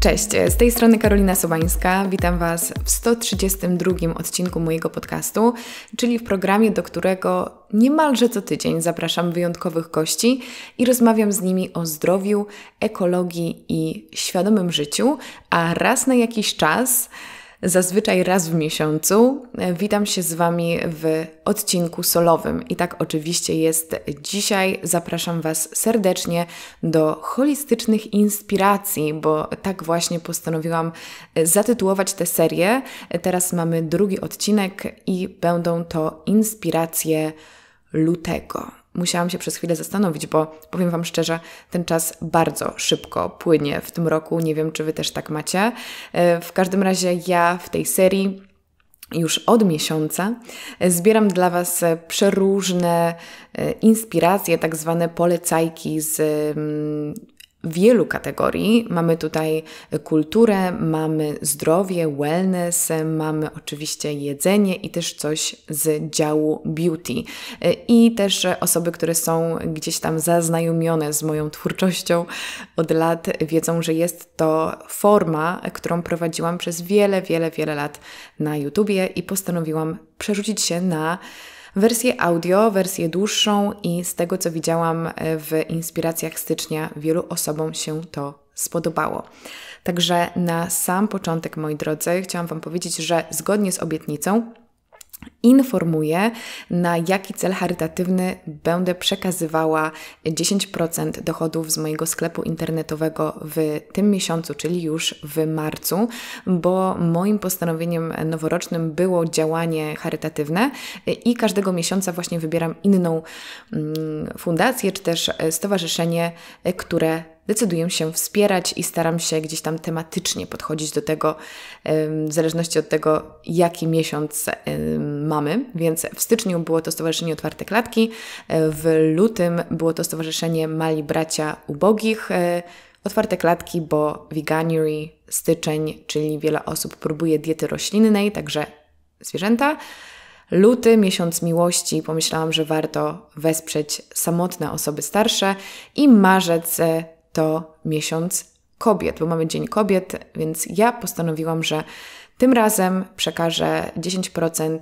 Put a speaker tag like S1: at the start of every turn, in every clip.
S1: Cześć, z tej strony Karolina Sobańska. Witam Was w 132 odcinku mojego podcastu, czyli w programie, do którego niemalże co tydzień zapraszam wyjątkowych gości i rozmawiam z nimi o zdrowiu, ekologii i świadomym życiu, a raz na jakiś czas Zazwyczaj raz w miesiącu e, witam się z Wami w odcinku solowym. I tak oczywiście jest dzisiaj. Zapraszam Was serdecznie do holistycznych inspiracji, bo tak właśnie postanowiłam e, zatytułować tę serię. E, teraz mamy drugi odcinek i będą to inspiracje lutego musiałam się przez chwilę zastanowić, bo powiem Wam szczerze, ten czas bardzo szybko płynie w tym roku. Nie wiem, czy Wy też tak macie. E, w każdym razie ja w tej serii już od miesiąca zbieram dla Was przeróżne e, inspiracje, tak zwane polecajki z mm, wielu kategorii. Mamy tutaj kulturę, mamy zdrowie, wellness, mamy oczywiście jedzenie i też coś z działu beauty. I też osoby, które są gdzieś tam zaznajomione z moją twórczością od lat, wiedzą, że jest to forma, którą prowadziłam przez wiele, wiele, wiele lat na YouTubie i postanowiłam przerzucić się na wersję audio, wersję dłuższą i z tego co widziałam e, w inspiracjach stycznia, wielu osobom się to spodobało. Także na sam początek, moi drodzy, chciałam Wam powiedzieć, że zgodnie z obietnicą informuję, na jaki cel charytatywny będę przekazywała 10% dochodów z mojego sklepu internetowego w tym miesiącu, czyli już w marcu, bo moim postanowieniem noworocznym było działanie charytatywne i każdego miesiąca właśnie wybieram inną mm, fundację czy też e, stowarzyszenie, e, które decyduję się wspierać i staram się gdzieś tam tematycznie podchodzić do tego, w zależności od tego, jaki miesiąc mamy, więc w styczniu było to Stowarzyszenie Otwarte Klatki, e, w lutym było to Stowarzyszenie Mali Bracia Ubogich, e, otwarte klatki, bo veganuary, styczeń, czyli wiele osób próbuje diety roślinnej, także zwierzęta. Luty, miesiąc miłości, pomyślałam, że warto wesprzeć samotne osoby starsze i marzec e, to miesiąc kobiet, bo mamy Dzień Kobiet, więc ja postanowiłam, że tym razem przekażę 10%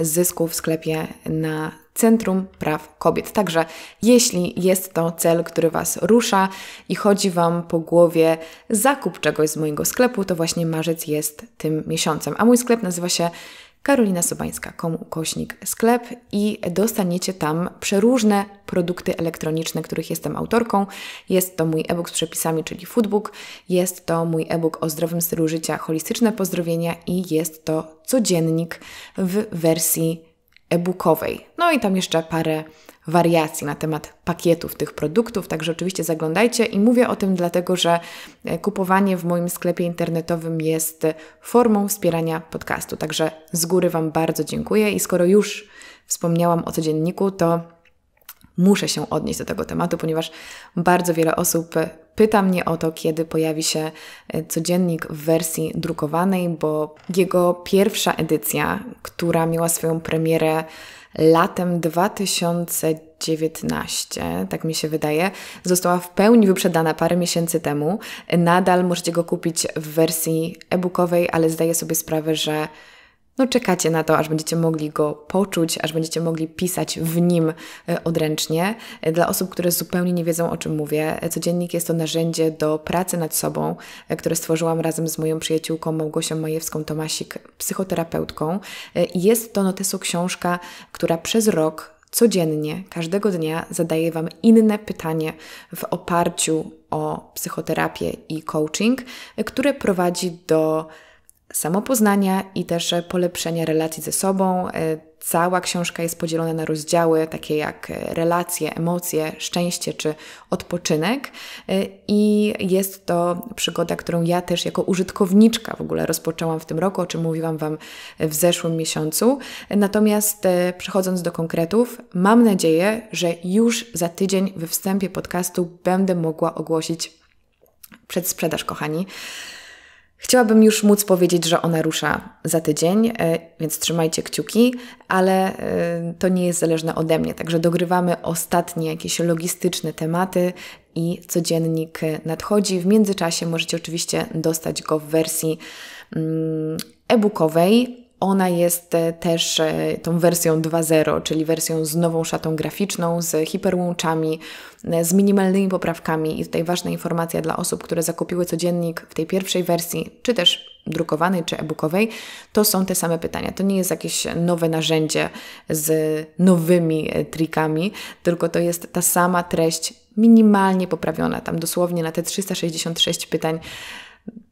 S1: zysku w sklepie na Centrum Praw Kobiet. Także jeśli jest to cel, który Was rusza i chodzi Wam po głowie zakup czegoś z mojego sklepu, to właśnie marzec jest tym miesiącem. A mój sklep nazywa się Karolina karolinasobańska.com kośnik sklep i dostaniecie tam przeróżne produkty elektroniczne, których jestem autorką. Jest to mój e-book z przepisami, czyli foodbook, jest to mój e-book o zdrowym stylu życia, holistyczne pozdrowienia i jest to codziennik w wersji e-bookowej. No i tam jeszcze parę wariacji na temat pakietów tych produktów, także oczywiście zaglądajcie i mówię o tym dlatego, że e, kupowanie w moim sklepie internetowym jest formą wspierania podcastu. Także z góry Wam bardzo dziękuję i skoro już wspomniałam o codzienniku, to muszę się odnieść do tego tematu, ponieważ bardzo wiele osób e, pyta mnie o to, kiedy pojawi się e, codziennik w wersji drukowanej, bo jego pierwsza edycja, która miała swoją premierę latem 2019, tak mi się wydaje, została w pełni wyprzedana parę miesięcy temu. Nadal możecie go kupić w wersji e-bookowej, ale zdaję sobie sprawę, że no, czekacie na to, aż będziecie mogli go poczuć, aż będziecie mogli pisać w nim e, odręcznie. E, dla osób, które zupełnie nie wiedzą, o czym mówię, e, codziennik jest to narzędzie do pracy nad sobą, które stworzyłam razem z moją przyjaciółką Małgosią Majewską-Tomasik, psychoterapeutką. Jest to notesu książka, która przez rok codziennie, każdego dnia zadaje Wam inne pytanie w oparciu o psychoterapię i coaching, które prowadzi do samopoznania i też e, polepszenia relacji ze sobą. E, cała książka jest podzielona na rozdziały, takie jak e, relacje, emocje, szczęście czy odpoczynek. I jest to przygoda, którą ja też jako użytkowniczka w ogóle rozpoczęłam w tym roku, o czym mówiłam Wam w zeszłym miesiącu. Natomiast przechodząc do konkretów, mam nadzieję, że już za tydzień we wstępie podcastu będę mogła ogłosić przedsprzedaż, kochani. Chciałabym już móc powiedzieć, że ona rusza za tydzień, e, więc trzymajcie kciuki, ale e, to nie jest zależne ode mnie. Także dogrywamy ostatnie jakieś logistyczne tematy i codziennik e, nadchodzi. W międzyczasie możecie oczywiście dostać go w wersji mm, e-bookowej ona jest e, też e, tą wersją 2.0, czyli wersją z nową szatą graficzną, z hiperłączami, e, z minimalnymi poprawkami. I tutaj ważna informacja dla osób, które zakupiły codziennik w tej pierwszej wersji, czy też drukowanej, czy e-bookowej, to są te same pytania. To nie jest jakieś nowe narzędzie z nowymi trikami, tylko to jest ta sama treść, minimalnie poprawiona. Tam dosłownie na te 366 pytań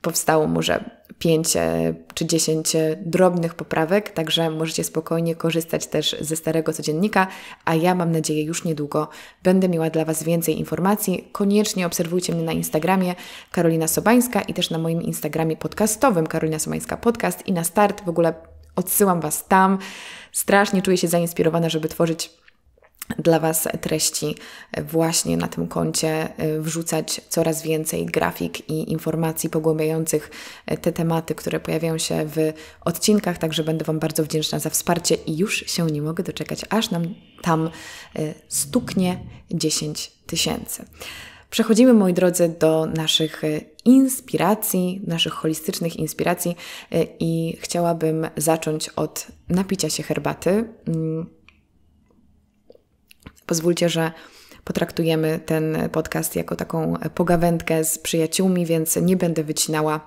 S1: powstało może 5 e, czy 10 e, drobnych poprawek, także możecie spokojnie korzystać też ze starego codziennika, a ja mam nadzieję już niedługo będę miała dla Was więcej informacji. Koniecznie obserwujcie mnie na Instagramie Karolina Sobańska i też na moim Instagramie podcastowym Karolina Sobańska Podcast i na start w ogóle odsyłam Was tam. Strasznie czuję się zainspirowana, żeby tworzyć dla Was treści właśnie na tym koncie y, wrzucać coraz więcej grafik i informacji pogłębiających y, te tematy, które pojawiają się w odcinkach, także będę Wam bardzo wdzięczna za wsparcie i już się nie mogę doczekać, aż nam tam y, stuknie 10 tysięcy. Przechodzimy, moi drodzy, do naszych inspiracji, naszych holistycznych inspiracji i chciałabym zacząć od napicia się herbaty mm, Pozwólcie, że potraktujemy ten podcast jako taką pogawędkę z przyjaciółmi, więc nie będę wycinała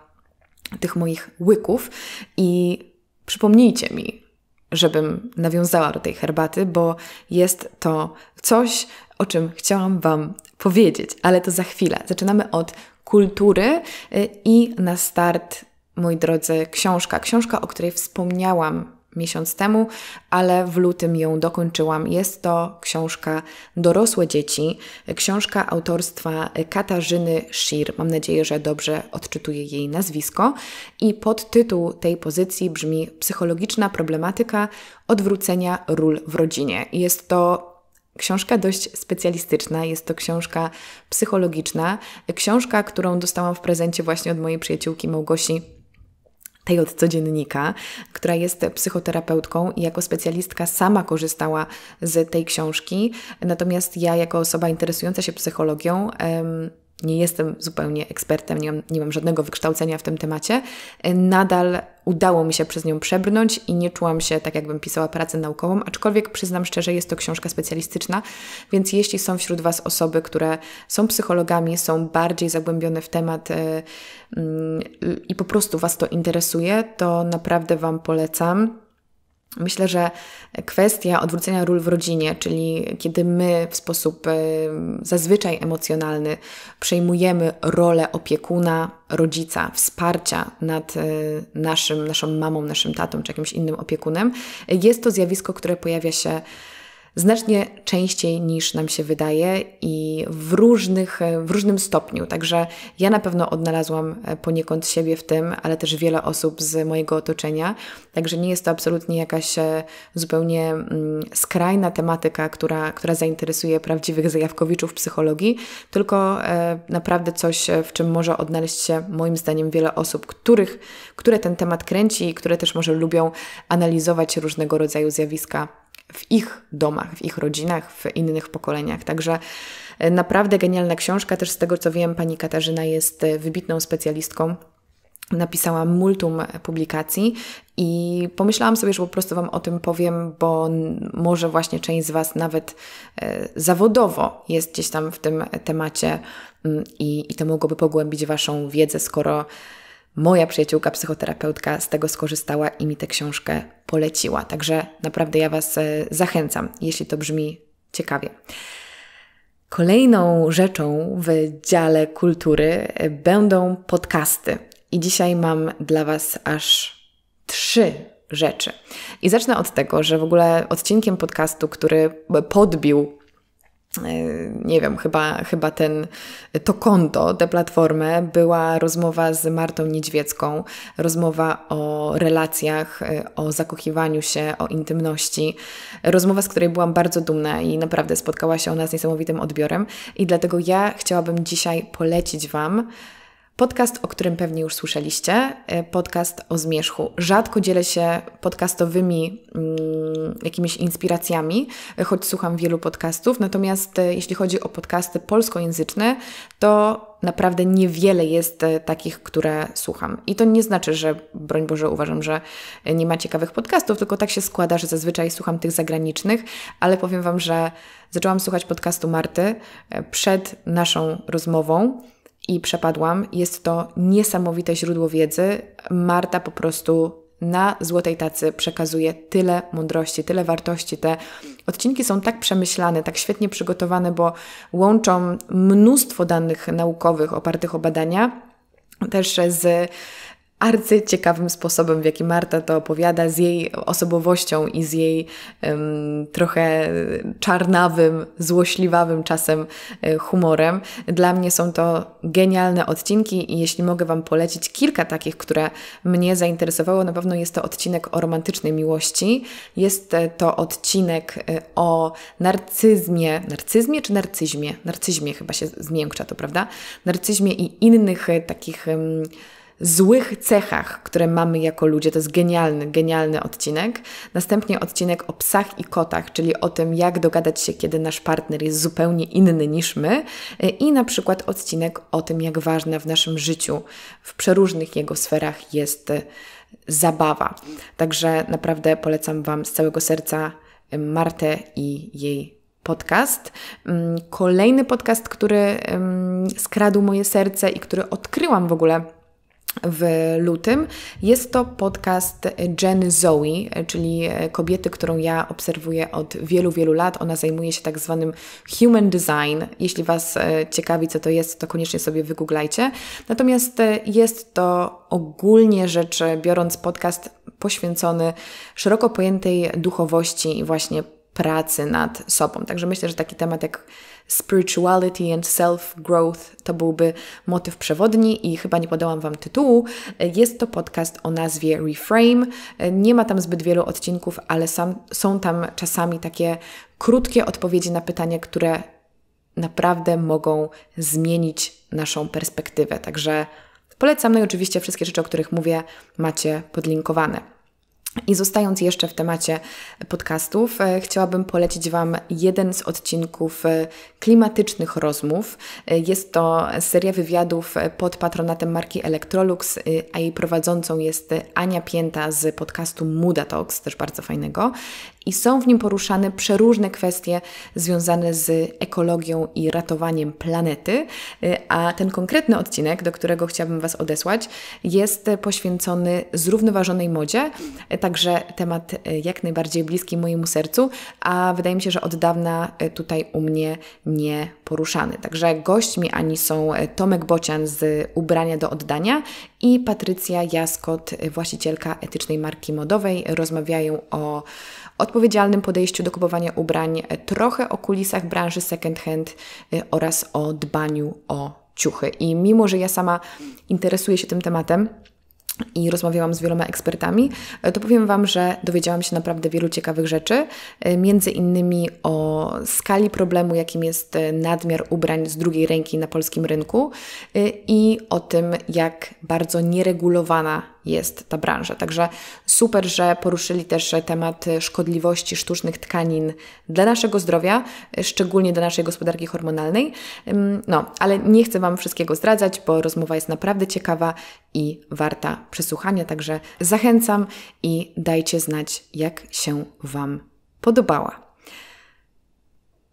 S1: tych moich łyków i przypomnijcie mi, żebym nawiązała do tej herbaty, bo jest to coś, o czym chciałam Wam powiedzieć, ale to za chwilę. Zaczynamy od kultury y, i na start, moi drodzy, książka. Książka, o której wspomniałam miesiąc temu, ale w lutym ją dokończyłam. Jest to książka Dorosłe dzieci, książka autorstwa Katarzyny Schir. Mam nadzieję, że dobrze odczytuję jej nazwisko. I podtytuł tej pozycji brzmi Psychologiczna problematyka odwrócenia ról w rodzinie. Jest to Książka dość specjalistyczna, jest to książka psychologiczna, książka, którą dostałam w prezencie właśnie od mojej przyjaciółki Małgosi tej od codziennika, która jest psychoterapeutką i jako specjalistka sama korzystała z tej książki. Natomiast ja, jako osoba interesująca się psychologią, nie jestem zupełnie ekspertem, nie mam, nie mam żadnego wykształcenia w tym temacie, e, nadal udało mi się przez nią przebrnąć i nie czułam się tak, jakbym pisała pracę naukową, aczkolwiek przyznam szczerze, jest to książka specjalistyczna, więc jeśli są wśród Was osoby, które są psychologami, są bardziej zagłębione w temat yy, yy, i po prostu Was to interesuje, to naprawdę Wam polecam. Myślę, że kwestia odwrócenia ról w rodzinie, czyli kiedy my w sposób zazwyczaj emocjonalny przejmujemy rolę opiekuna, rodzica, wsparcia nad e, naszym, naszą mamą, naszym tatą czy jakimś innym opiekunem, jest to zjawisko, które pojawia się znacznie częściej niż nam się wydaje i w, różnych, w różnym stopniu. Także ja na pewno odnalazłam e, poniekąd siebie w tym, ale też wiele osób z mojego otoczenia. Także nie jest to absolutnie jakaś e, zupełnie mm, skrajna tematyka, która, która zainteresuje prawdziwych zajawkowiczów psychologii, tylko e, naprawdę coś, w czym może odnaleźć się moim zdaniem wiele osób, których, które ten temat kręci i które też może lubią analizować różnego rodzaju zjawiska w ich domach, w ich rodzinach, w innych pokoleniach. Także e, naprawdę genialna książka. Też z tego co wiem, pani Katarzyna jest e, wybitną specjalistką napisała multum publikacji i pomyślałam sobie, że po prostu Wam o tym powiem, bo może właśnie część z Was nawet e, zawodowo jest gdzieś tam w tym temacie mm, i, i to mogłoby pogłębić Waszą wiedzę, skoro moja przyjaciółka psychoterapeutka z tego skorzystała i mi tę książkę poleciła. Także naprawdę ja Was e, zachęcam, jeśli to brzmi ciekawie. Kolejną rzeczą w dziale kultury e, będą podcasty. I dzisiaj mam dla Was aż trzy rzeczy. I zacznę od tego, że w ogóle odcinkiem podcastu, który podbił Yy, nie wiem, chyba, chyba ten, to konto, tę platformę, była rozmowa z Martą Niedźwiecką, rozmowa o relacjach, yy, o zakochiwaniu się, o intymności. Rozmowa, z której byłam bardzo dumna i naprawdę spotkała się ona z niesamowitym odbiorem. I dlatego ja chciałabym dzisiaj polecić Wam Podcast, o którym pewnie już słyszeliście, e, podcast o zmierzchu. Rzadko dzielę się podcastowymi mm, jakimiś inspiracjami, e, choć słucham wielu podcastów. Natomiast e, jeśli chodzi o podcasty polskojęzyczne, to naprawdę niewiele jest takich, które słucham. I to nie znaczy, że broń Boże uważam, że nie ma ciekawych podcastów, tylko tak się składa, że zazwyczaj słucham tych zagranicznych, ale powiem Wam, że zaczęłam słuchać podcastu Marty przed naszą rozmową i przepadłam. Jest to niesamowite źródło wiedzy. Marta po prostu na złotej tacy przekazuje tyle mądrości, tyle wartości. Te odcinki są tak przemyślane, tak świetnie przygotowane, bo łączą mnóstwo danych naukowych opartych o badania, też z arcyciekawym sposobem, w jaki Marta to opowiada, z jej osobowością i z jej um, trochę czarnawym, złośliwawym czasem e, humorem. Dla mnie są to genialne odcinki i jeśli mogę Wam polecić kilka takich, które mnie zainteresowało, na pewno jest to odcinek o romantycznej miłości, jest e, to odcinek e, o narcyzmie, narcyzmie czy narcyzmie? Narcyzmie chyba się zmiękcza to, prawda? Narcyzmie i innych takich... Um, złych cechach, które mamy jako ludzie. To jest genialny, genialny odcinek. Następnie odcinek o psach i kotach, czyli o tym, jak dogadać się, kiedy nasz partner jest zupełnie inny niż my. I na przykład odcinek o tym, jak ważna w naszym życiu, w przeróżnych jego sferach jest e, zabawa. Także naprawdę polecam Wam z całego serca e, Martę i jej podcast. Mm, kolejny podcast, który skradł moje serce i który odkryłam w ogóle w lutym. Jest to podcast Jen Zoe, czyli e, kobiety, którą ja obserwuję od wielu, wielu lat. Ona zajmuje się tak zwanym human design. Jeśli Was e, ciekawi, co to jest, to koniecznie sobie wygooglajcie. Natomiast e, jest to ogólnie rzecz biorąc podcast poświęcony szeroko pojętej duchowości i właśnie pracy nad sobą. Także myślę, że taki temat jak Spirituality and Self-Growth to byłby motyw przewodni i chyba nie podałam Wam tytułu. Jest to podcast o nazwie Reframe. Nie ma tam zbyt wielu odcinków, ale sam, są tam czasami takie krótkie odpowiedzi na pytania, które naprawdę mogą zmienić naszą perspektywę. Także polecam. No i oczywiście wszystkie rzeczy, o których mówię, macie podlinkowane. I zostając jeszcze w temacie podcastów, e, chciałabym polecić Wam jeden z odcinków e, klimatycznych rozmów. E, jest to seria wywiadów pod patronatem marki Electrolux, a jej prowadzącą jest Ania Pięta z podcastu Muda Talks, też bardzo fajnego i są w nim poruszane przeróżne kwestie związane z ekologią i ratowaniem planety. Y, a ten konkretny odcinek, do którego chciałabym Was odesłać, jest poświęcony zrównoważonej modzie, y, także temat y, jak najbardziej bliski mojemu sercu, a wydaje mi się, że od dawna tutaj u mnie nie poruszany. Także gośćmi Ani są Tomek Bocian z Ubrania do Oddania i Patrycja Jaskot, właścicielka etycznej marki modowej, rozmawiają o odpowiedzialnym podejściu do kupowania ubrań, trochę o kulisach branży second hand y, oraz o dbaniu o ciuchy. I mimo, że ja sama interesuję się tym tematem, i rozmawiałam z wieloma ekspertami, e, to powiem Wam, że dowiedziałam się naprawdę wielu ciekawych rzeczy, e, między innymi o skali problemu, jakim jest e, nadmiar ubrań z drugiej ręki na polskim rynku i o tym, jak bardzo nieregulowana jest ta branża. Także super, że poruszyli też temat szkodliwości sztucznych tkanin dla naszego zdrowia, szczególnie dla naszej gospodarki hormonalnej. No, ale nie chcę Wam wszystkiego zdradzać, bo rozmowa jest naprawdę ciekawa i warta przesłuchania, także zachęcam i dajcie znać, jak się Wam podobała.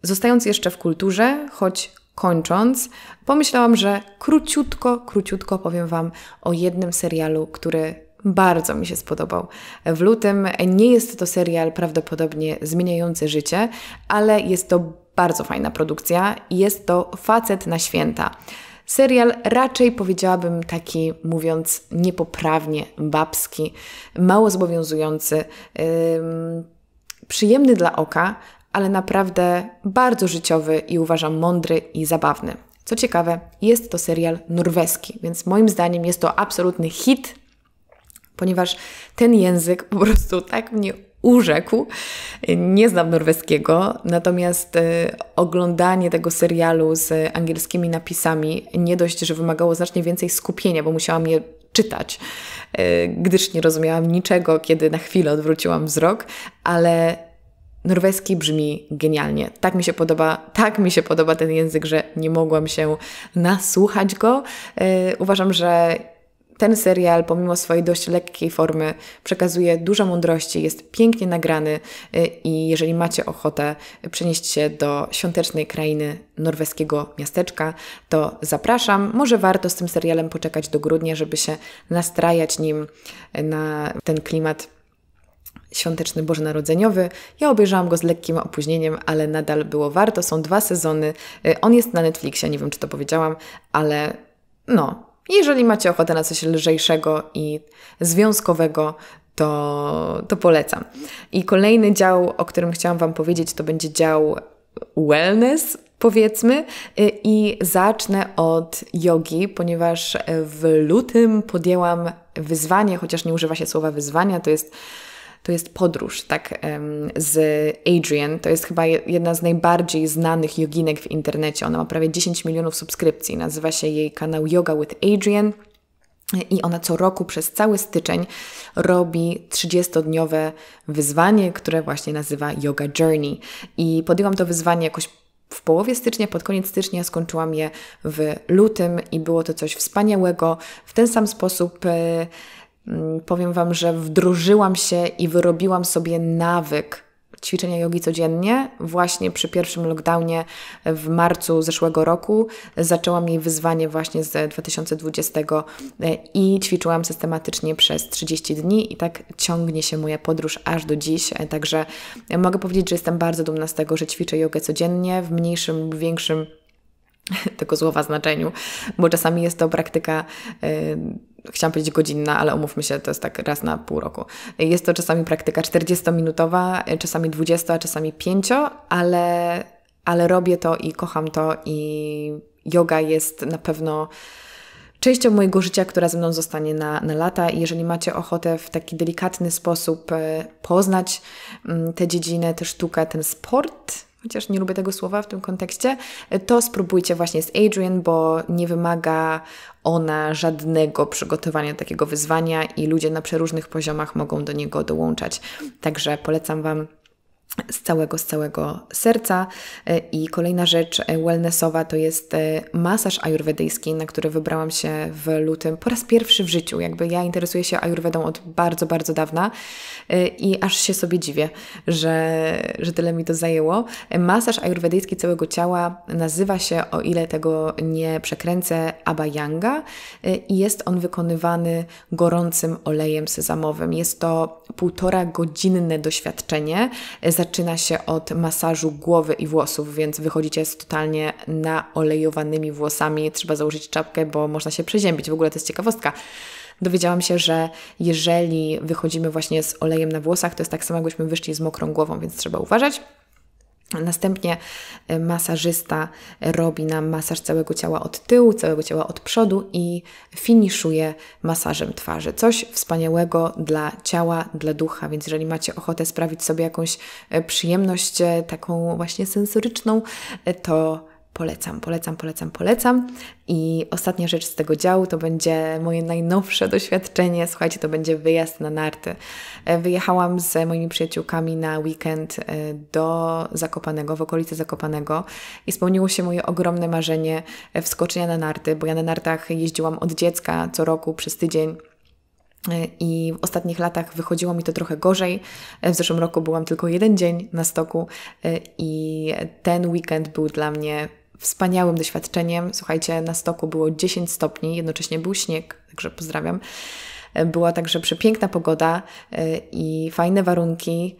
S1: Zostając jeszcze w kulturze, choć kończąc, pomyślałam, że króciutko, króciutko powiem Wam o jednym serialu, który bardzo mi się spodobał. W lutym nie jest to serial prawdopodobnie zmieniający życie, ale jest to bardzo fajna produkcja i jest to facet na święta. Serial raczej powiedziałabym taki, mówiąc niepoprawnie, babski, mało zobowiązujący, yy, przyjemny dla oka, ale naprawdę bardzo życiowy i uważam mądry i zabawny. Co ciekawe, jest to serial norweski, więc moim zdaniem jest to absolutny hit, ponieważ ten język po prostu tak mnie urzekł. Nie znam norweskiego, natomiast y, oglądanie tego serialu z angielskimi napisami nie dość, że wymagało znacznie więcej skupienia, bo musiałam je czytać, y, gdyż nie rozumiałam niczego, kiedy na chwilę odwróciłam wzrok, ale Norweski brzmi genialnie. Tak mi się podoba, tak mi się podoba ten język, że nie mogłam się nasłuchać go. E, uważam, że ten serial, pomimo swojej dość lekkiej formy, przekazuje dużo mądrości, jest pięknie nagrany e, i jeżeli macie ochotę przenieść się do świątecznej krainy norweskiego miasteczka, to zapraszam. Może warto z tym serialem poczekać do grudnia, żeby się nastrajać nim e, na ten klimat świąteczny bożonarodzeniowy. Ja obejrzałam go z lekkim opóźnieniem, ale nadal było warto. Są dwa sezony. Y, on jest na Netflixie, nie wiem czy to powiedziałam, ale no, jeżeli macie ochotę na coś lżejszego i związkowego, to, to polecam. I kolejny dział, o którym chciałam Wam powiedzieć, to będzie dział wellness, powiedzmy. Y, I zacznę od jogi, ponieważ w lutym podjęłam wyzwanie, chociaż nie używa się słowa wyzwania, to jest to jest podróż, tak, z Adrian. To jest chyba jedna z najbardziej znanych joginek w internecie. Ona ma prawie 10 milionów subskrypcji. Nazywa się jej kanał Yoga with Adrian. I ona co roku przez cały styczeń robi 30-dniowe wyzwanie, które właśnie nazywa Yoga Journey. I podjęłam to wyzwanie jakoś w połowie stycznia, pod koniec stycznia skończyłam je w lutym i było to coś wspaniałego. W ten sam sposób e, Mm, powiem Wam, że wdrożyłam się i wyrobiłam sobie nawyk ćwiczenia jogi codziennie. Właśnie przy pierwszym lockdownie w marcu zeszłego roku zaczęłam jej wyzwanie właśnie z 2020 e, i ćwiczyłam systematycznie przez 30 dni i tak ciągnie się moja podróż aż do dziś. E, także e, mogę powiedzieć, że jestem bardzo dumna z tego, że ćwiczę jogę codziennie w mniejszym lub większym tego słowa znaczeniu, bo czasami jest to praktyka chciałam powiedzieć godzinna, ale omówmy się, to jest tak raz na pół roku. Jest to czasami praktyka 40-minutowa, czasami 20, a czasami 5, ale, ale robię to i kocham to i yoga jest na pewno częścią mojego życia, która ze mną zostanie na, na lata. I jeżeli macie ochotę w taki delikatny sposób e, poznać mm, tę dziedzinę, tę sztukę, ten sport, chociaż nie lubię tego słowa w tym kontekście, to spróbujcie właśnie z Adrian, bo nie wymaga ona żadnego przygotowania takiego wyzwania i ludzie na przeróżnych poziomach mogą do niego dołączać. Także polecam Wam z całego, z całego serca. I kolejna rzecz e, wellnessowa to jest e, masaż ajurwedyjski, na który wybrałam się w lutym po raz pierwszy w życiu. Jakby ja interesuję się ajurwedą od bardzo, bardzo dawna e, i aż się sobie dziwię, że, że tyle mi to zajęło. Masaż ajurwedyjski całego ciała nazywa się, o ile tego nie przekręcę, Abayanga i jest on wykonywany gorącym olejem sezamowym. Jest to półtora godzinne doświadczenie zaczyna się od masażu głowy i włosów, więc wychodzicie z totalnie naolejowanymi włosami. Trzeba założyć czapkę, bo można się przeziębić. W ogóle to jest ciekawostka dowiedziałam się, że jeżeli wychodzimy właśnie z olejem na włosach, to jest tak samo, jakbyśmy wyszli z mokrą głową, więc trzeba uważać. Następnie e, masażysta robi nam masaż całego ciała od tyłu, całego ciała od przodu i finiszuje masażem twarzy. Coś wspaniałego dla ciała, dla ducha, więc jeżeli macie ochotę sprawić sobie jakąś e, przyjemność, e, taką właśnie sensoryczną, to polecam, polecam, polecam, polecam. I ostatnia rzecz z tego działu to będzie moje najnowsze doświadczenie. Słuchajcie, to będzie wyjazd na narty. E, wyjechałam z moimi przyjaciółkami na weekend e, do Zakopanego, w okolicy Zakopanego i spełniło się moje ogromne marzenie e, wskoczenia na narty, bo ja na nartach jeździłam od dziecka co roku przez tydzień. I w ostatnich latach wychodziło mi to trochę gorzej. W zeszłym roku byłam tylko jeden dzień na stoku, i ten weekend był dla mnie wspaniałym doświadczeniem. Słuchajcie, na stoku było 10 stopni, jednocześnie był śnieg, także pozdrawiam. E, była także przepiękna pogoda e, i fajne warunki.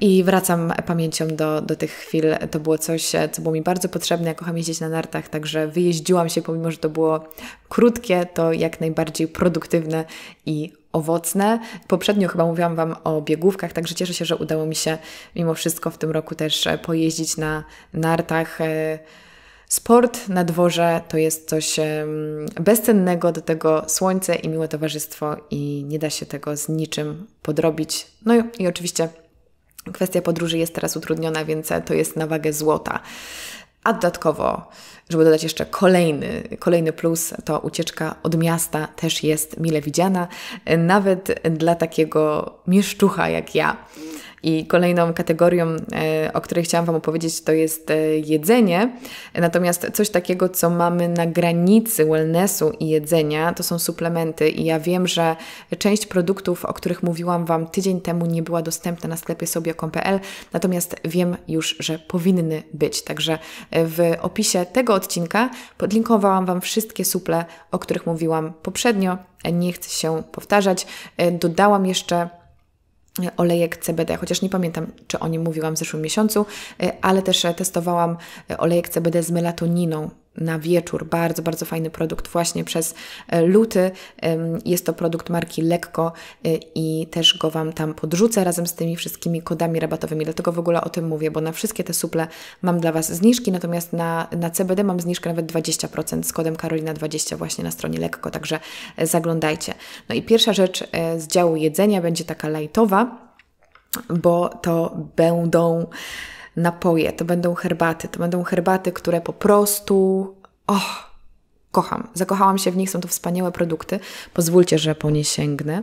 S1: I wracam pamięcią do, do tych chwil. To było coś, e, co było mi bardzo potrzebne. Ja kocham jeździć na nartach, także wyjeździłam się, pomimo że to było krótkie, to jak najbardziej produktywne i owocne. Poprzednio chyba mówiłam Wam o biegówkach, także cieszę się, że udało mi się mimo wszystko w tym roku też e, pojeździć na nartach. E, sport na dworze to jest coś bezcennego, do tego słońce i miłe towarzystwo, i nie da się tego z niczym podrobić. No i oczywiście Kwestia podróży jest teraz utrudniona, więc e, to jest na wagę złota. A dodatkowo, żeby dodać jeszcze kolejny, kolejny plus, to ucieczka od miasta też jest mile widziana, nawet dla takiego mieszczucha jak ja. I kolejną kategorią, e, o której chciałam Wam opowiedzieć, to jest e, jedzenie. Natomiast coś takiego, co mamy na granicy wellnessu i jedzenia, to są suplementy. I ja wiem, że część produktów, o których mówiłam Wam tydzień temu, nie była dostępna na sklepie sobie.pl, natomiast wiem już, że powinny być. Także e, w opisie tego odcinka podlinkowałam Wam wszystkie suple, o których mówiłam poprzednio. Nie chcę się powtarzać. Dodałam jeszcze olejek CBD, chociaż nie pamiętam, czy o nim mówiłam w zeszłym miesiącu, y, ale też e, testowałam e, olejek CBD z melatoniną, na wieczór. Bardzo, bardzo fajny produkt właśnie przez e, luty. Jest to produkt marki Lekko e, i też go Wam tam podrzucę razem z tymi wszystkimi kodami rabatowymi. Dlatego w ogóle o tym mówię, bo na wszystkie te suple mam dla Was zniżki, natomiast na, na CBD mam zniżkę nawet 20% z kodem Karolina20 właśnie na stronie Lekko, także e, zaglądajcie. No i pierwsza rzecz z działu jedzenia będzie taka lightowa, bo to będą napoje, to będą herbaty, to będą herbaty, które po prostu. Oh, kocham. Zakochałam się w nich, są to wspaniałe produkty. Pozwólcie, że po nie sięgnę.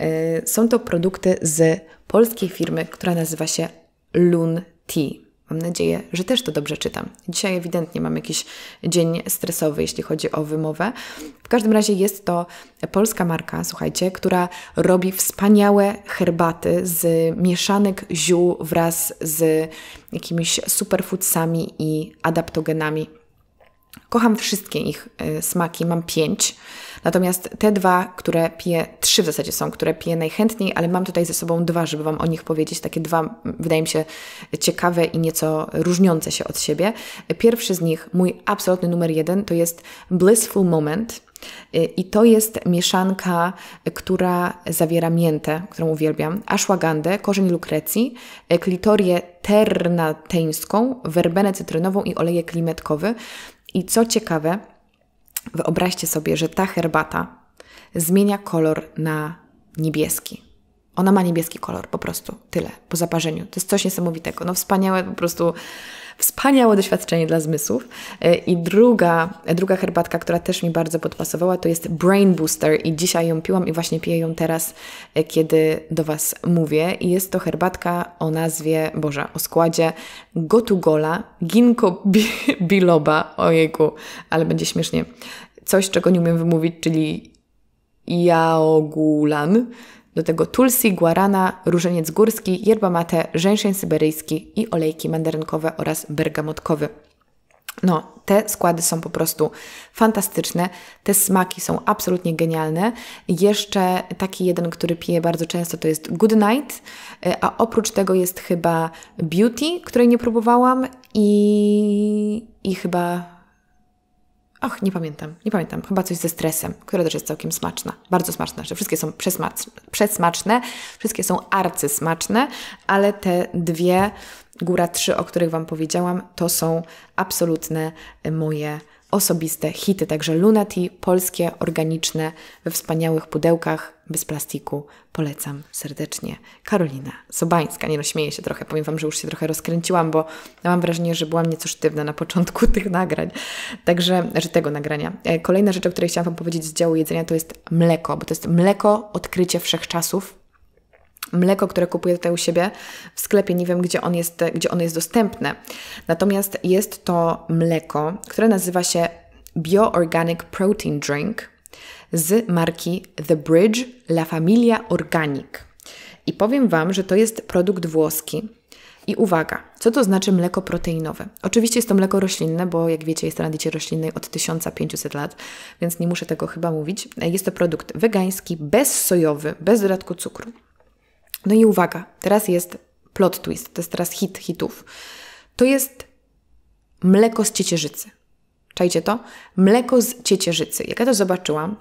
S1: Y, są to produkty z polskiej firmy, która nazywa się Lun Tea. Mam nadzieję, że też to dobrze czytam. Dzisiaj ewidentnie mam jakiś dzień stresowy, jeśli chodzi o wymowę. W każdym razie jest to polska marka, słuchajcie, która robi wspaniałe herbaty z mieszanek ziół wraz z jakimiś superfoodsami i adaptogenami. Kocham wszystkie ich y, smaki, mam pięć. Natomiast te dwa, które piję, trzy w zasadzie są, które piję najchętniej, ale mam tutaj ze sobą dwa, żeby Wam o nich powiedzieć. Takie dwa, wydaje mi się, ciekawe i nieco różniące się od siebie. Pierwszy z nich, mój absolutny numer jeden, to jest Blissful Moment. Y, I to jest mieszanka, która zawiera miętę, którą uwielbiam, ashwagandę, korzeń lukrecji, y, klitorię ternateńską, werbenę cytrynową i oleje klimetkowy. I co ciekawe, wyobraźcie sobie, że ta herbata zmienia kolor na niebieski. Ona ma niebieski kolor, po prostu tyle, po zaparzeniu. To jest coś niesamowitego. No wspaniałe po prostu Wspaniałe doświadczenie dla zmysłów. E, I druga, e, druga herbatka, która też mi bardzo podpasowała, to jest Brain Booster i dzisiaj ją piłam i właśnie piję ją teraz, e, kiedy do Was mówię. I jest to herbatka o nazwie, Boże, o składzie gotugola, ginkgo biloba, ojejku, ale będzie śmiesznie. Coś, czego nie umiem wymówić, czyli jaogulan, do tego tulsi, guarana, różeniec górski, yerba mate, rzęsień syberyjski i olejki mandarynkowe oraz bergamotkowy. No, te składy są po prostu fantastyczne, te smaki są absolutnie genialne. Jeszcze taki jeden, który piję bardzo często, to jest Good Night, e, a oprócz tego jest chyba Beauty, której nie próbowałam i, i chyba Och, nie pamiętam, nie pamiętam. Chyba coś ze stresem, która też jest całkiem smaczna. Bardzo smaczna. Wszystkie są przesmacz, przesmaczne, wszystkie są arcysmaczne, ale te dwie, góra trzy, o których Wam powiedziałam, to są absolutne moje osobiste hity, także Lunati, polskie, organiczne, we wspaniałych pudełkach, bez plastiku. Polecam serdecznie. Karolina Sobańska. Nie no, śmieję się trochę, powiem Wam, że już się trochę rozkręciłam, bo mam wrażenie, że byłam nieco sztywna na początku tych nagrań. Także, że znaczy tego nagrania. E, kolejna rzecz, o której chciałam Wam powiedzieć z działu jedzenia, to jest mleko, bo to jest mleko, odkrycie wszechczasów, mleko, które kupuję tutaj u siebie w sklepie, nie wiem gdzie on jest, gdzie ono jest dostępne. Natomiast jest to mleko, które nazywa się Bio Organic Protein Drink z marki The Bridge La Familia Organic. I powiem Wam, że to jest produkt włoski. I uwaga, co to znaczy mleko proteinowe? Oczywiście jest to mleko roślinne, bo jak wiecie, jest na diecie roślinnej od 1500 lat, więc nie muszę tego chyba mówić. Jest to produkt wegański, bezsojowy, bez dodatku cukru. No i uwaga, teraz jest plot twist, to jest teraz hit hitów. To jest mleko z ciecierzycy. Czajcie to? Mleko z ciecierzycy. Jak ja to zobaczyłam,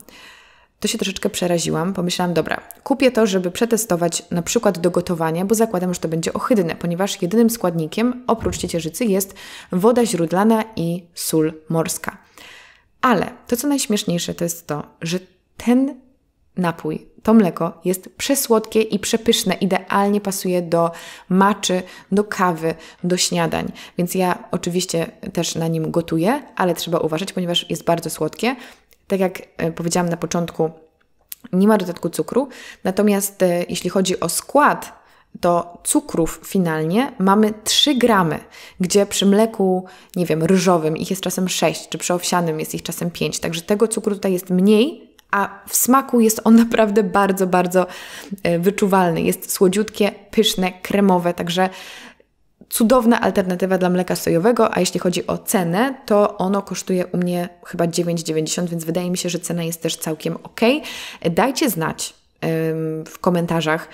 S1: to się troszeczkę przeraziłam. Pomyślałam, dobra, kupię to, żeby przetestować na przykład do gotowania, bo zakładam, że to będzie ohydne, ponieważ jedynym składnikiem oprócz ciecierzycy jest woda źródlana i sól morska. Ale to, co najśmieszniejsze, to jest to, że ten napój. To mleko jest przesłodkie i przepyszne, idealnie pasuje do maczy, do kawy, do śniadań. Więc ja oczywiście też na nim gotuję, ale trzeba uważać, ponieważ jest bardzo słodkie. Tak jak e, powiedziałam na początku, nie ma dodatku cukru. Natomiast e, jeśli chodzi o skład, to cukrów finalnie mamy 3 gramy, gdzie przy mleku, nie wiem, ryżowym ich jest czasem 6, czy przy owsianym jest ich czasem 5. Także tego cukru tutaj jest mniej a w smaku jest on naprawdę bardzo, bardzo e, wyczuwalny. Jest słodziutkie, pyszne, kremowe, także cudowna alternatywa dla mleka sojowego, a jeśli chodzi o cenę, to ono kosztuje u mnie chyba 9,90, więc wydaje mi się, że cena jest też całkiem ok. E, dajcie znać w komentarzach,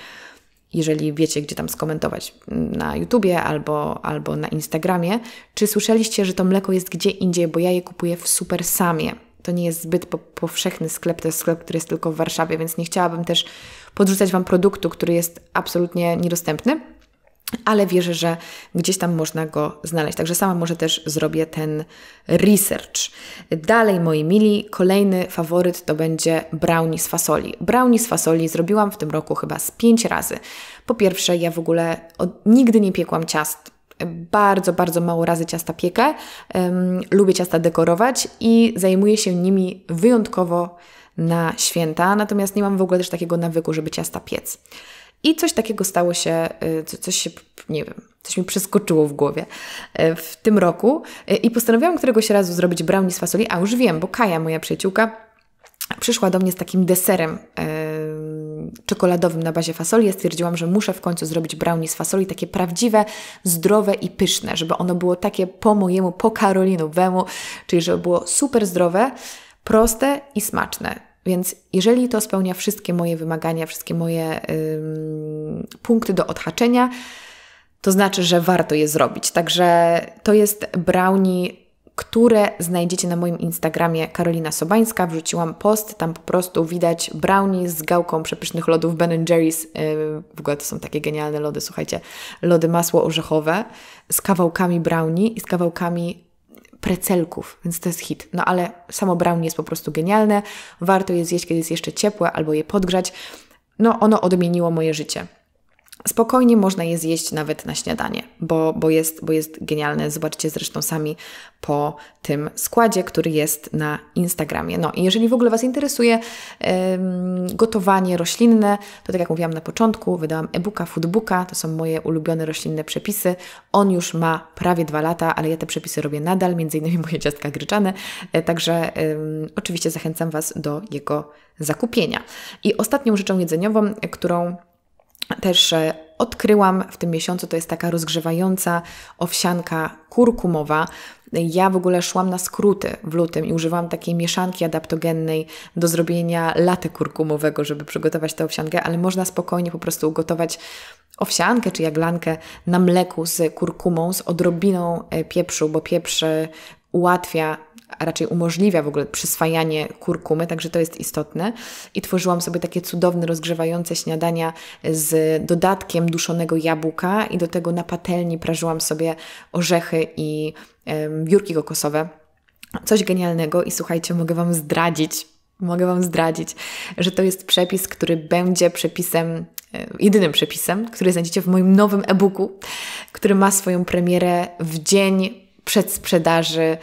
S1: jeżeli wiecie, gdzie tam skomentować na YouTubie albo, albo na Instagramie, czy słyszeliście, że to mleko jest gdzie indziej, bo ja je kupuję w Super Samie to nie jest zbyt po powszechny sklep, to jest sklep, który jest tylko w Warszawie, więc nie chciałabym też podrzucać Wam produktu, który jest absolutnie niedostępny, ale wierzę, że gdzieś tam można go znaleźć. Także sama może też zrobię ten research. Dalej, moi mili, kolejny faworyt to będzie brownie z fasoli. Brownie z fasoli zrobiłam w tym roku chyba z pięć razy. Po pierwsze, ja w ogóle od, nigdy nie piekłam ciast bardzo, bardzo mało razy ciasta piekę. Um, lubię ciasta dekorować i zajmuję się nimi wyjątkowo na święta, natomiast nie mam w ogóle też takiego nawyku, żeby ciasta piec. I coś takiego stało się, y, coś się, nie wiem, coś mi przeskoczyło w głowie y, w tym roku y, i postanowiłam któregoś razu zrobić brownie z fasoli, a już wiem, bo Kaja, moja przyjaciółka, przyszła do mnie z takim deserem e, czekoladowym na bazie fasoli. Ja stwierdziłam, że muszę w końcu zrobić brownie z fasoli, takie prawdziwe, zdrowe i pyszne, żeby ono było takie po mojemu, po karolinowemu, czyli żeby było super zdrowe, proste i smaczne. Więc jeżeli to spełnia wszystkie moje wymagania, wszystkie moje punkty do odhaczenia, to znaczy, że warto je zrobić. Także to jest brownie które znajdziecie na moim Instagramie Karolina Sobańska. Wrzuciłam post, tam po prostu widać brownie z gałką przepysznych lodów Ben Jerry's. Y, w ogóle to są takie genialne lody, słuchajcie. Lody masło orzechowe z kawałkami brownie i z kawałkami precelków, więc to jest hit. No ale samo brownie jest po prostu genialne. Warto je zjeść, kiedy jest jeszcze ciepłe albo je podgrzać. No ono odmieniło moje życie. Spokojnie można je zjeść nawet na śniadanie, bo, bo, jest, bo jest genialne. Zobaczcie zresztą sami po tym składzie, który jest na Instagramie. No i jeżeli w ogóle Was interesuje ym, gotowanie roślinne, to tak jak mówiłam na początku, wydałam e-booka, foodbooka, to są moje ulubione roślinne przepisy. On już ma prawie dwa lata, ale ja te przepisy robię nadal, między innymi moje ciastka gryczane, y, także ym, oczywiście zachęcam Was do jego zakupienia. I ostatnią rzeczą jedzeniową, którą też e, odkryłam w tym miesiącu, to jest taka rozgrzewająca owsianka kurkumowa. Ja w ogóle szłam na skróty w lutym i używam takiej mieszanki adaptogennej do zrobienia laty kurkumowego, żeby przygotować tę owsiankę, ale można spokojnie po prostu ugotować owsiankę czy jaglankę na mleku z kurkumą, z odrobiną e, pieprzu, bo pieprz e, ułatwia a raczej umożliwia w ogóle przyswajanie kurkumy, także to jest istotne. I tworzyłam sobie takie cudowne, rozgrzewające śniadania z dodatkiem duszonego jabłka i do tego na patelni prażyłam sobie orzechy i biurki kokosowe. Coś genialnego i słuchajcie, mogę Wam zdradzić, mogę Wam zdradzić, że to jest przepis, który będzie przepisem, e, jedynym przepisem, który znajdziecie w moim nowym e-booku, który ma swoją premierę w dzień przed sprzedaży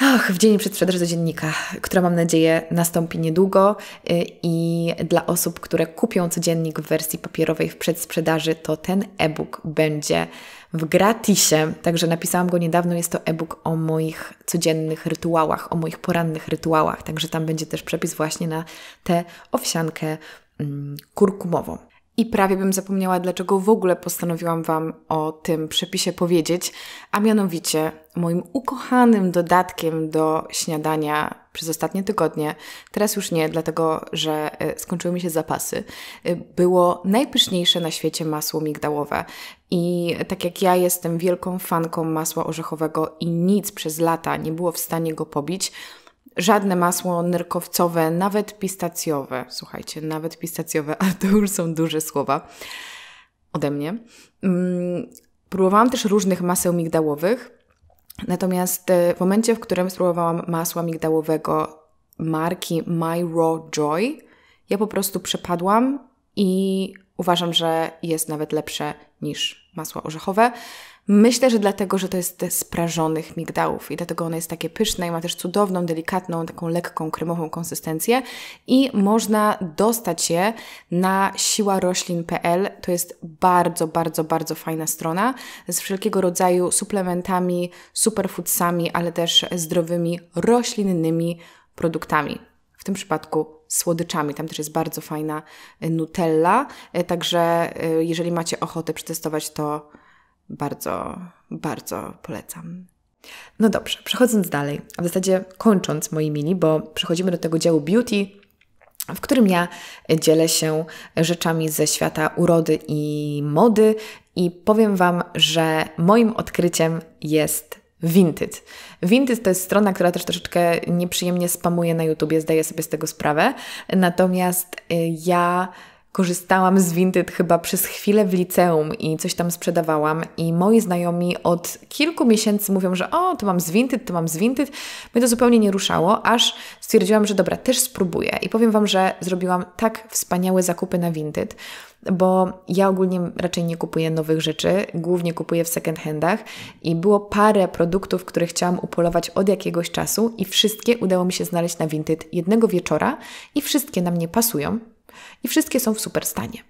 S1: Ach, w dzień przedsprzedaży dziennika, która mam nadzieję nastąpi niedługo y, i dla osób, które kupią codziennik w wersji papierowej w przedsprzedaży, to ten e-book będzie w gratisie. Także napisałam go niedawno, jest to e-book o moich codziennych rytuałach, o moich porannych rytuałach, także tam będzie też przepis właśnie na tę owsiankę mm, kurkumową. I prawie bym zapomniała, dlaczego w ogóle postanowiłam Wam o tym przepisie powiedzieć, a mianowicie moim ukochanym dodatkiem do śniadania przez ostatnie tygodnie, teraz już nie, dlatego że e, skończyły mi się zapasy, e, było najpyszniejsze na świecie masło migdałowe. I tak jak ja jestem wielką fanką masła orzechowego i nic przez lata nie było w stanie go pobić, Żadne masło nerkowcowe, nawet pistacjowe. Słuchajcie, nawet pistacjowe, a to już są duże słowa ode mnie. Mm, próbowałam też różnych maseł migdałowych, natomiast e, w momencie, w którym spróbowałam masła migdałowego marki My Raw Joy, ja po prostu przepadłam i uważam, że jest nawet lepsze niż masła orzechowe. Myślę, że dlatego, że to jest te sprażonych migdałów i dlatego ona jest takie pyszne i ma też cudowną, delikatną, taką lekką, kremową konsystencję i można dostać je na siłaroślin.pl. To jest bardzo, bardzo, bardzo fajna strona z wszelkiego rodzaju suplementami, superfoodsami, ale też zdrowymi, roślinnymi produktami. W tym przypadku słodyczami. Tam też jest bardzo fajna Nutella. E, także e, jeżeli macie ochotę przetestować to bardzo, bardzo polecam. No dobrze, przechodząc dalej, a w zasadzie kończąc, moi mini, bo przechodzimy do tego działu beauty, w którym ja dzielę się rzeczami ze świata urody i mody i powiem Wam, że moim odkryciem jest Vinted. Vinted to jest strona, która też troszeczkę nieprzyjemnie spamuje na YouTubie, zdaję sobie z tego sprawę. Natomiast y, ja Korzystałam z Vinted chyba przez chwilę w liceum i coś tam sprzedawałam i moi znajomi od kilku miesięcy mówią, że o, to mam z Vinted, to mam z Vinted. Mnie to zupełnie nie ruszało, aż stwierdziłam, że dobra, też spróbuję. I powiem Wam, że zrobiłam tak wspaniałe zakupy na Vinted, bo ja ogólnie raczej nie kupuję nowych rzeczy, głównie kupuję w second handach i było parę produktów, które chciałam upolować od jakiegoś czasu i wszystkie udało mi się znaleźć na Vinted jednego wieczora i wszystkie na mnie pasują i wszystkie są w super stanie.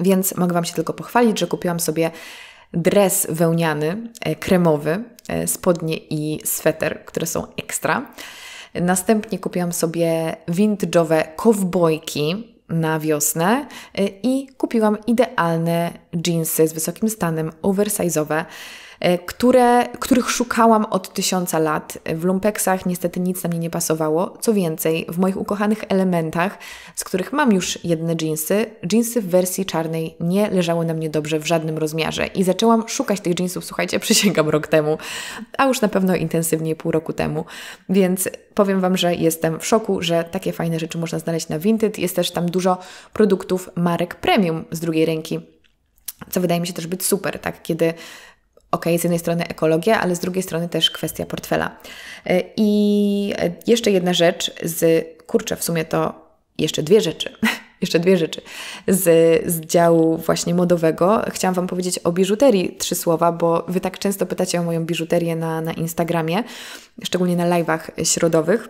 S1: Więc mogę Wam się tylko pochwalić, że kupiłam sobie dres wełniany, e, kremowy, e, spodnie i sweter, które są ekstra. Następnie kupiłam sobie vintage'owe kowbojki na wiosnę e, i kupiłam idealne jeansy z wysokim stanem, oversize'owe, e, które, których szukałam od tysiąca lat. W lumpeksach niestety nic na mnie nie pasowało. Co więcej, w moich ukochanych elementach, z których mam już jedne jeansy, jeansy w wersji czarnej nie leżały na mnie dobrze w żadnym rozmiarze. I zaczęłam szukać tych jeansów, słuchajcie, przysięgam rok temu, a już na pewno intensywnie pół roku temu. Więc powiem Wam, że jestem w szoku, że takie fajne rzeczy można znaleźć na Vinted. Jest też tam dużo produktów marek premium z drugiej ręki co wydaje mi się też być super, tak? Kiedy ok, z jednej strony ekologia, ale z drugiej strony też kwestia portfela. E, I jeszcze jedna rzecz z, kurczę, w sumie to jeszcze dwie rzeczy. Jeszcze dwie rzeczy z, z działu właśnie modowego. Chciałam Wam powiedzieć o biżuterii trzy słowa, bo Wy tak często pytacie o moją biżuterię na, na Instagramie, szczególnie na live'ach środowych.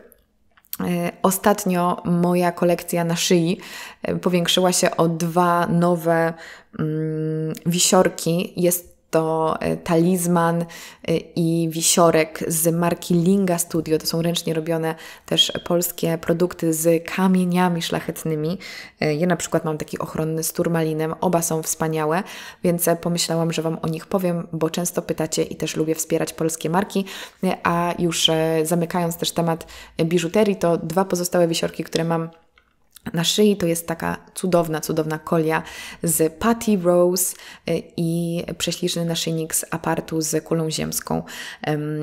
S1: E, ostatnio moja kolekcja na szyi e, powiększyła się o dwa nowe mm, wisiorki. Jest to e, talizman e, i wisiorek z marki Linga Studio. To są ręcznie robione też polskie produkty z kamieniami szlachetnymi. E, ja na przykład mam taki ochronny z turmalinem. Oba są wspaniałe, więc pomyślałam, że Wam o nich powiem, bo często pytacie i też lubię wspierać polskie marki. A już zamykając też temat biżuterii, to dwa pozostałe wisiorki, które mam na szyi to jest taka cudowna, cudowna kolia z Patty Rose y, i prześliczny naszyjnik z apartu z kulą ziemską.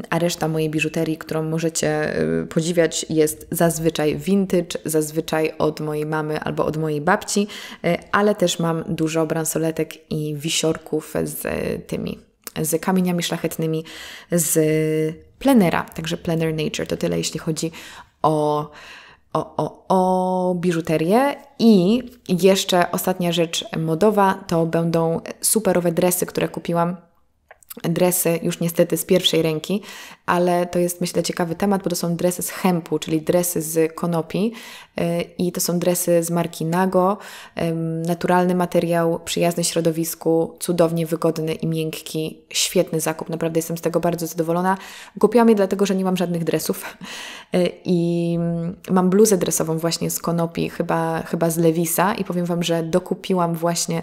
S1: A reszta mojej biżuterii, którą możecie y, podziwiać, jest zazwyczaj vintage, zazwyczaj od mojej mamy albo od mojej babci, y, ale też mam dużo bransoletek i wisiorków z tymi, z kamieniami szlachetnymi, z plenera. Także Plener Nature to tyle, jeśli chodzi o o, o, o biżuterię. I jeszcze ostatnia rzecz modowa to będą superowe dresy, które kupiłam dresy już niestety z pierwszej ręki, ale to jest myślę ciekawy temat, bo to są dresy z hempu, czyli dresy z konopi y, i to są dresy z marki Nago. Naturalny materiał, przyjazny środowisku, cudownie wygodny i miękki, świetny zakup, naprawdę jestem z tego bardzo zadowolona. Kupiłam je dlatego, że nie mam żadnych dresów y, i mam bluzę dresową właśnie z konopi, chyba, chyba z Lewisa i powiem Wam, że dokupiłam właśnie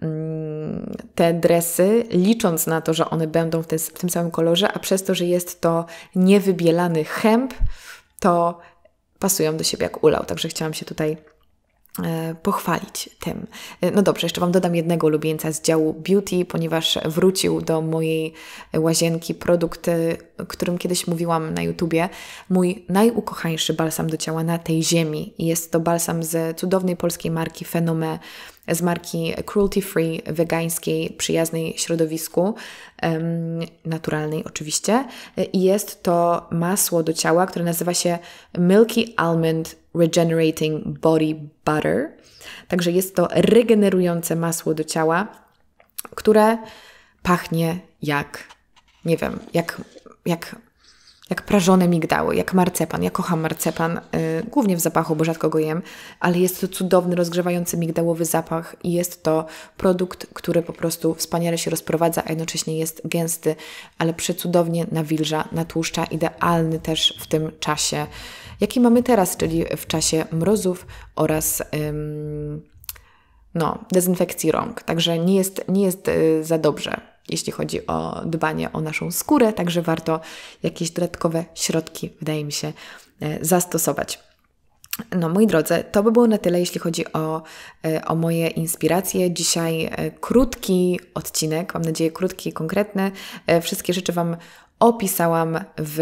S1: Mm, te dresy, licząc na to, że one będą w, te, w tym samym kolorze, a przez to, że jest to niewybielany hemp, to pasują do siebie jak ulał. Także chciałam się tutaj e, pochwalić tym. E, no dobrze, jeszcze Wam dodam jednego ulubieńca z działu beauty, ponieważ wrócił do mojej łazienki produkt, e, o którym kiedyś mówiłam na YouTubie. Mój najukochańszy balsam do ciała na tej ziemi. Jest to balsam z cudownej polskiej marki Fenome z marki cruelty free, wegańskiej, przyjaznej środowisku, naturalnej oczywiście. I jest to masło do ciała, które nazywa się Milky Almond Regenerating Body Butter. Także jest to regenerujące masło do ciała, które pachnie jak, nie wiem, jak, jak jak prażone migdały, jak marcepan. Ja kocham marcepan, y, głównie w zapachu, bo rzadko go jem, ale jest to cudowny, rozgrzewający migdałowy zapach i jest to produkt, który po prostu wspaniale się rozprowadza, a jednocześnie jest gęsty, ale przecudownie nawilża, natłuszcza, idealny też w tym czasie, jaki mamy teraz, czyli w czasie mrozów oraz... no, dezynfekcji rąk, także nie jest, nie jest y, za dobrze jeśli chodzi o dbanie o naszą skórę, także warto jakieś dodatkowe środki, wydaje mi się, e, zastosować. No, moi drodzy, to by było na tyle, jeśli chodzi o, e, o moje inspiracje. Dzisiaj e, krótki odcinek, mam nadzieję krótki i konkretny. Wszystkie rzeczy Wam opisałam w,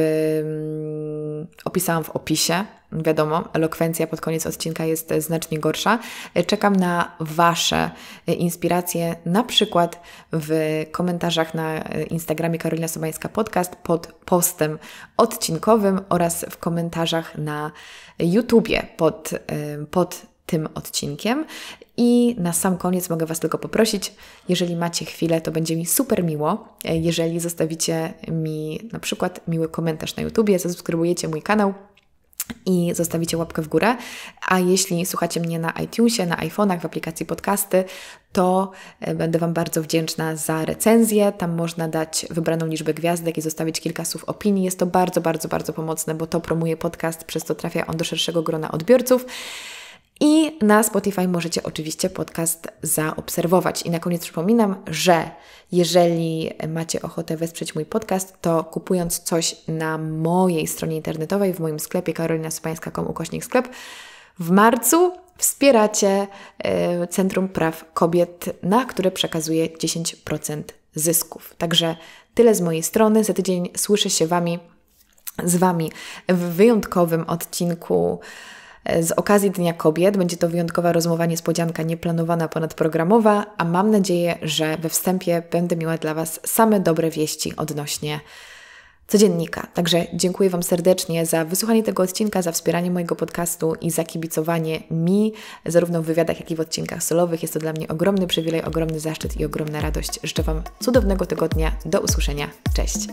S1: mm, opisałam w opisie. Wiadomo, elokwencja pod koniec odcinka jest znacznie gorsza. Czekam na Wasze e, inspiracje, na przykład w komentarzach na e, Instagramie Karolina Sobańska Podcast pod postem odcinkowym oraz w komentarzach na YouTubie pod, e, pod tym odcinkiem. I na sam koniec mogę Was tylko poprosić, jeżeli macie chwilę, to będzie mi super miło, jeżeli zostawicie mi na przykład miły komentarz na YouTubie, zasubskrybujecie mój kanał i zostawicie łapkę w górę. A jeśli słuchacie mnie na iTunesie, na iPhone'ach, w aplikacji podcasty, to e, będę Wam bardzo wdzięczna za recenzję. Tam można dać wybraną liczbę gwiazdek i zostawić kilka słów opinii. Jest to bardzo, bardzo, bardzo pomocne, bo to promuje podcast, przez to trafia on do szerszego grona odbiorców. I na Spotify możecie oczywiście podcast zaobserwować. I na koniec przypominam, że jeżeli macie ochotę wesprzeć mój podcast, to kupując coś na mojej stronie internetowej, w moim sklepie karolinasypańska.com ukośnik sklep, w marcu wspieracie e, Centrum Praw Kobiet, na które przekazuję 10% zysków. Także tyle z mojej strony. Za tydzień słyszę się wami, z Wami w wyjątkowym odcinku E, z okazji Dnia Kobiet będzie to wyjątkowa rozmowa niespodzianka nieplanowana ponadprogramowa, a mam nadzieję, że we wstępie będę miała dla Was same dobre wieści odnośnie codziennika. Także dziękuję Wam serdecznie za wysłuchanie tego odcinka, za wspieranie mojego podcastu i za kibicowanie mi, zarówno w wywiadach, jak i w odcinkach solowych. Jest to dla mnie ogromny przywilej, ogromny zaszczyt i ogromna radość. Życzę Wam cudownego tygodnia. Do usłyszenia. Cześć!